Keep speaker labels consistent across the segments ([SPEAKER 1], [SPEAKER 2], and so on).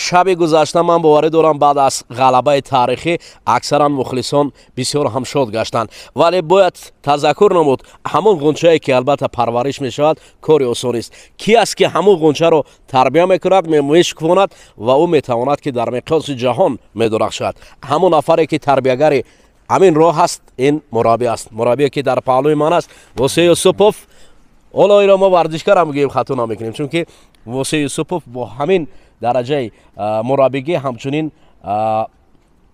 [SPEAKER 1] شب گذشته من باوری دارم بعد از غلبه تاریخی اکثرا مخلصان بسیار هم شاد گشتند ولی باید تذکر نمود همون غنچه که البته پرورش می شود کار آسان است کی است که همون غنچه رو تربیه میمویش کند و او میتواند که در مقیاس جهان میدرخشد همون نفری که تربیهگری همین راه است این مرابی است مربی که در پهلوی من است واسه یوسپوف اولای را ما ورزشکار هم گیم نمیکنیم چون که واسه یوسپوف با همین درجه مرابیگی همچنین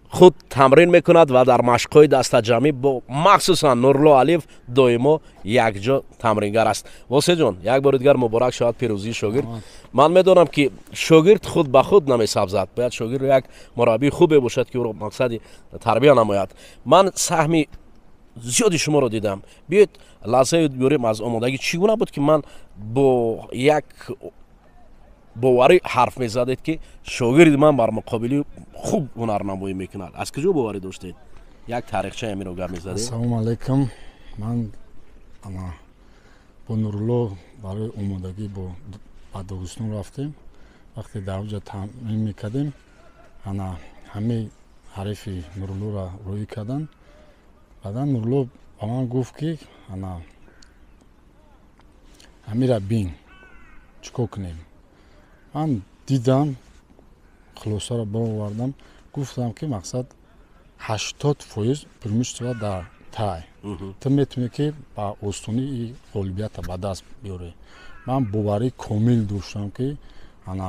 [SPEAKER 1] خود تمرین میکند و در مشقای دست جمعی با مخصوصا نورلو علیف دویما یک جا تمرینگر است واسه جان یک بار دیگر مبارک شاید پیروزی شگیر من میدونم که شگیر خود به خود نمی سبزد باید شگیر رو یک مرابی خوب باشد که او رو مقصد تربیه نماید من سهمی زیادی شما رو دیدم بیاید لحظه بیوریم از اومدگی چیگونه بود که من با یک боварӣ ҳарф мезадед ки шогирди ман бар муқобили хуб ҳунарнамоӣ мекунад аз куҷо боварӣ доштед як таърихчаи амиро гап мезадед ассалому
[SPEAKER 2] алайкум ман ана бо нурулло барои омодагӣ ба доғистон рафтем вақте дар оҷа таъмин мекардем ана ҳамаи ҳарифи нурулора рӯӣ кардан баъдан нурулло ба ман гуфт ки ана ҳамира бин чӣ кор кунем ҳам дидам хулосаро баровардам гуфтам ки мақсад ҳаштод фоиз преимущество дар тай ту метавонӣ ки ба остони ғолибията ба даст биёрӣ ман боварӣ комил доштам ки ана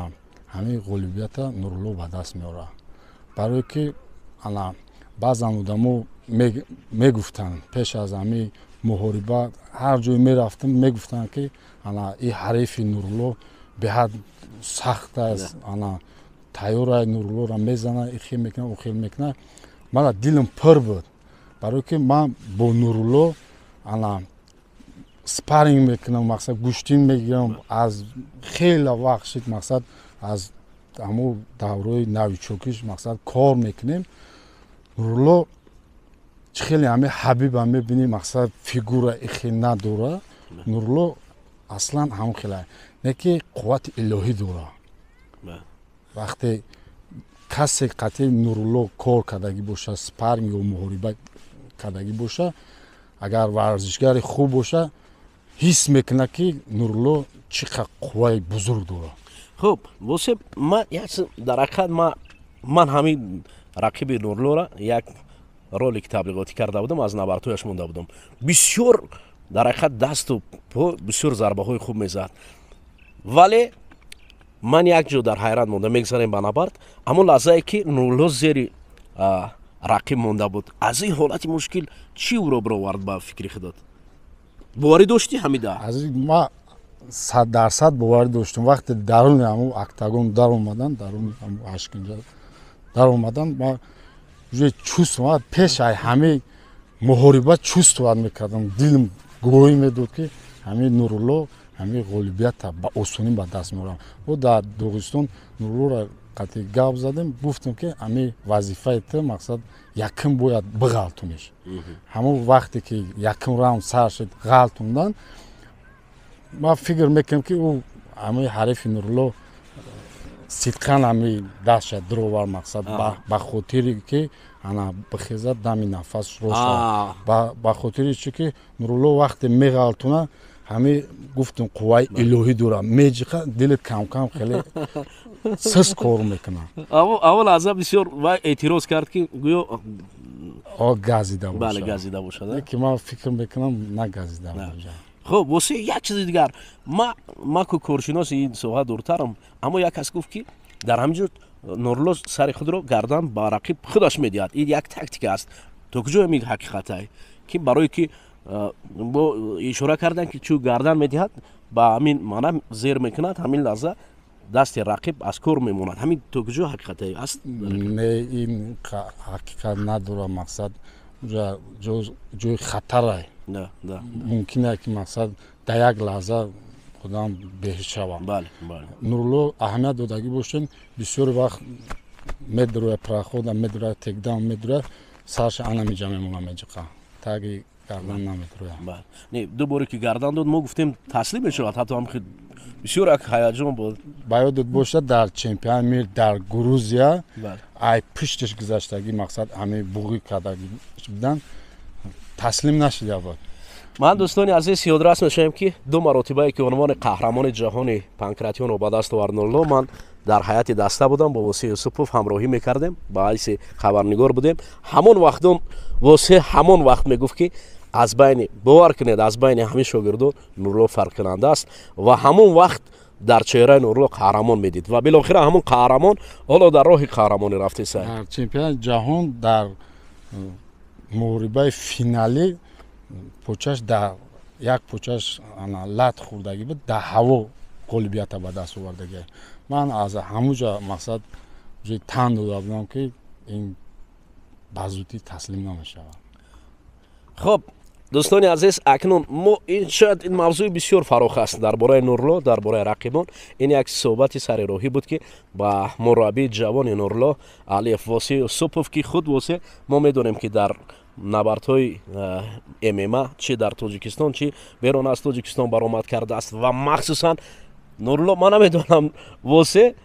[SPEAKER 2] ҳамин ғолибията нурулло ба даст меорад барое ки ана баъзан одамо мегуфтанд пеш аз ҳамин муҳориба ҳар ҷое мерафтам мегуфтанд ки ана и ҳарифи нурулло беҳад сахт аст ана тайёра нурлора мезана хел мекна ӯ хел мекна мана дилам пур буд барое ки ман бо нурулло ана спаринг мекунам мақсад гӯштин мегирам аз хела вахшид мақсад аз ҳамо давраи навичокиш мақсад кор мекунем нурулло чи хеле ҳами ҳабиба мебини мақсад фигура ихе надора нурулло аслан ҳамон хела не ки қуввати илоҳӣ дора вақте касе қатъи нурулло кор кардаги боша спарм ё муҳориба кардаги боша агар варзишгари хуб боша ҳис мекуна ки нурулло чӣ қад қувваи бузург дора хуб восеб ма
[SPEAKER 1] як дар ҳақиқат ма ман ҳамин рақиби нурулора як ролик таблиғотӣ карда будам аз набардҳояш монда будам бисёр дар ҳақиқат дасту ҳаропо бисёр зарбаҳои хуб мезад вале ман якҷо дар ҳайрат монда мегзарем ба набард аммо лаҳзае ки нуло зери рақиб монда буд аз ин ҳолати мушкил чӣ ӯро бировард ба фикри худот боварӣ доштӣ ҳамида
[SPEAKER 2] ма сад дарсад боварӣ доштам вақте даруни ам актагон даромадан даруни ашкинҷа даромадан ма ҷои чувствоа пеш ай ҳамаи муҳориба чувствовад мекардам дилм гувоҳӣ медод ки ҳамин нурулло ҳамин ғолибиятта ба осонӣ ба даст меорам о дар доғистон нурулора қатъи гап задем гуфтем ки ҳамин вазифаи ты мақсад якм бояд биғалтумеш ҳамон вақте ки якм раунд сар шед ғалтундан ма фикр мекунем ки ӯ ҳамин ҳарифи нурулло э, сидқан ҳамин даст шед дуровар мақсад ба хотире ки ана бихезад дами нафас рошад ба хотири чӣ ки нурулло вақте меғалтунад همه گفتم قوای بله. الهی دورم. میجیقا دلت کم کم خیلی سس کار میکنم.
[SPEAKER 1] اول اول بسیار و اعتراض کرد که گویا
[SPEAKER 2] آه گازیده باشه بله گازیده باشه که ما فکر میکنم نه گازیده باشه
[SPEAKER 1] خب واسه یک چیز دیگر ما ما که کارشناس این صحبت دورترم اما یک کس گفت که در همینجور نورلوز سر خود رو گردن با رقیب خودش میدید این یک تکتیک است تو کجا می حقیقت که برای که бо ишора карданд ки чӯ гардан медиҳад ба ҳамин маъна зер мекунад ҳамин лаҳза дасти рақиб аз кор мемонад
[SPEAKER 2] ҳамин токиҷо ҳақиқате аст не ин ҳақиқат надора мақсад ҷои хатара мумкине ки мақсад да як лаҳза одам беҳиш шавад нурулло аҳамият додагӣ бошем бисёр вақт медурояд пароходам медурояд текдам медурояд сарша анамиҷа мемона меҷиқа таги гардан наметрояне дубора ки гардан дод мо гуфтем таслиме шавад ҳатто ҳамхи бисёр ак ҳаяҷон буд ба ёдат бошад дар чемпион мир дар грузия ай пишташ гузаштаги мақсад ҳами буғӣ кардаги будан таслим нашида буд ман дӯстони азиз ёдрас мешавем ки ду
[SPEAKER 1] маротибае ки унвони қаҳрамони ҷаҳони панкратионро ба даст оварнло ман дар ҳайати даста будам бо восеъ юсупов ҳамроҳӣ мекардем ба ҳайси хабарнигор будем ҳамон вақтон восеъ ҳамон вақт мегуфт ки аз байни бовар кунед аз байни ҳамин шогирдон нурло фарқкунанда аст ва ҳамон вақт дар чеҳраи нурло қаҳрамон медид ва билохира ҳамон қаҳрамон
[SPEAKER 2] ҳоло дар роҳи қаҳрамонӣ рафте саддар чемпионати ҷаҳон дар муҳорибаи финалӣ почаш дар як почаш лат хӯрдагӣ буд дар ҳаво ғолибията ба даст овардагӣ ман аз ҳамуҷа мақсад ҷои тан дода будам ки ин ба зудӣ таслим намешавад хуб дӯстони азиз акнун мо шояд ин мавзӯи бисёр
[SPEAKER 1] фарох аст дар бораи нурло дар бораи рақибон ин як соҳбати сари роҳӣ буд ки ба мураббии ҷавони нурло алиф воси юсупов ки худ восе мо медонем ки дар набардҳои э, мма чи дар тоҷикистон чи берун аз тоҷикистон баромад кардааст ва махсусан нурло ма намедонам восе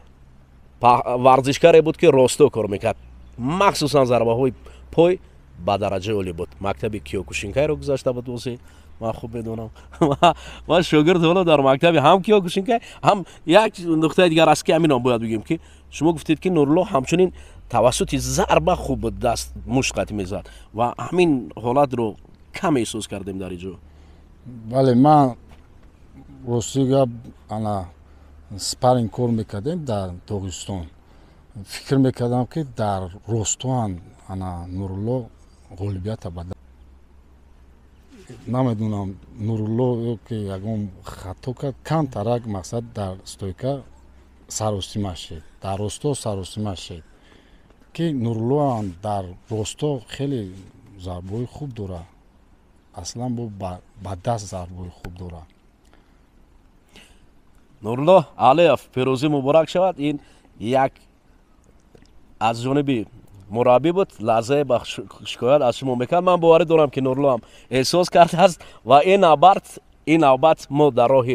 [SPEAKER 1] ورزشکاری بود که راستو کار میکرد مخصوصا ضربه های پای ба дараҷа оли буд мактаби киёкушинкайро гузашта буд бозӣ ман хуб медонам ман шогирд ҳоло дар мактаби ҳам киёкушинкай ҳам як нуқтаи дигар аст ки ҳаминон бояд бигӯем ки шумо гуфтед ки нурулло ҳамчунин тавассути зарба хуб буд даст мушқатӣ мезад ва ҳамин ҳолатро кам эҳсос кардем дар иҷо
[SPEAKER 2] бале ман рости гап ана спаринг кор мекардем дар тоғистон фикр мекардам ки дар ростоан ана нурулло ғолибият абада намедонам нурулло ки ягон хато кард кам тарак мақсад дар стойка сарростима шед дар росто сарростима шед ки нурулловам дар росто хеле зарбои хуб дора аслан бо ба даст зарбои хуб дора
[SPEAKER 1] нурулло алиев пирӯзӣ муборак шавад ин як аз ҷониби مرابی بود لحظه با از شما میکرد من باور دارم که نورلو هم احساس کرده است و این نبرد این نوبت ما در راه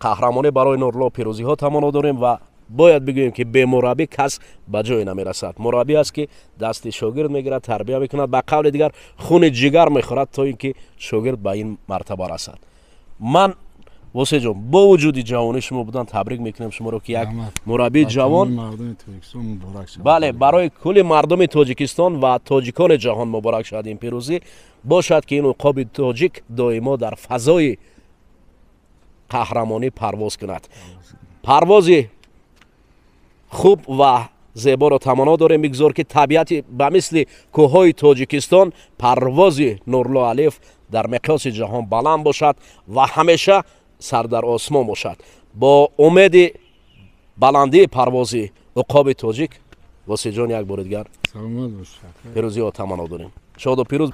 [SPEAKER 1] قهرمانی برای نورلو پیروزی ها تمام داریم و باید بگوییم که به مرابی کس به جای نمیرسد مرابی است که دست شاگرد میگیرد تربیت میکند با قول دیگر خون جگر میخورد تا اینکه شاگرد به این مرتبه رسد من واسه جان با وجود جوانی شما بودن تبریک میکنم شما رو که یک مربی جوان
[SPEAKER 2] مردم مبارک بله
[SPEAKER 1] برای کل مردم تاجیکستان و تاجیکان جهان مبارک شد این پیروزی باشد که این عقاب تاجیک دائما در فضای قهرمانی پرواز کند پروازی خوب و زیبا را تمنا داره میگذار که طبیعتی به مثل کوههای تاجیکستان پروازی نورلو علیف در مقیاس جهان بلند باشد و همیشه сар дар осмон бошад бо умеди баландии парвози уқоби тоҷик восеҷон як бори дигар пирӯзиҳо таманно дорем шоду пирӯз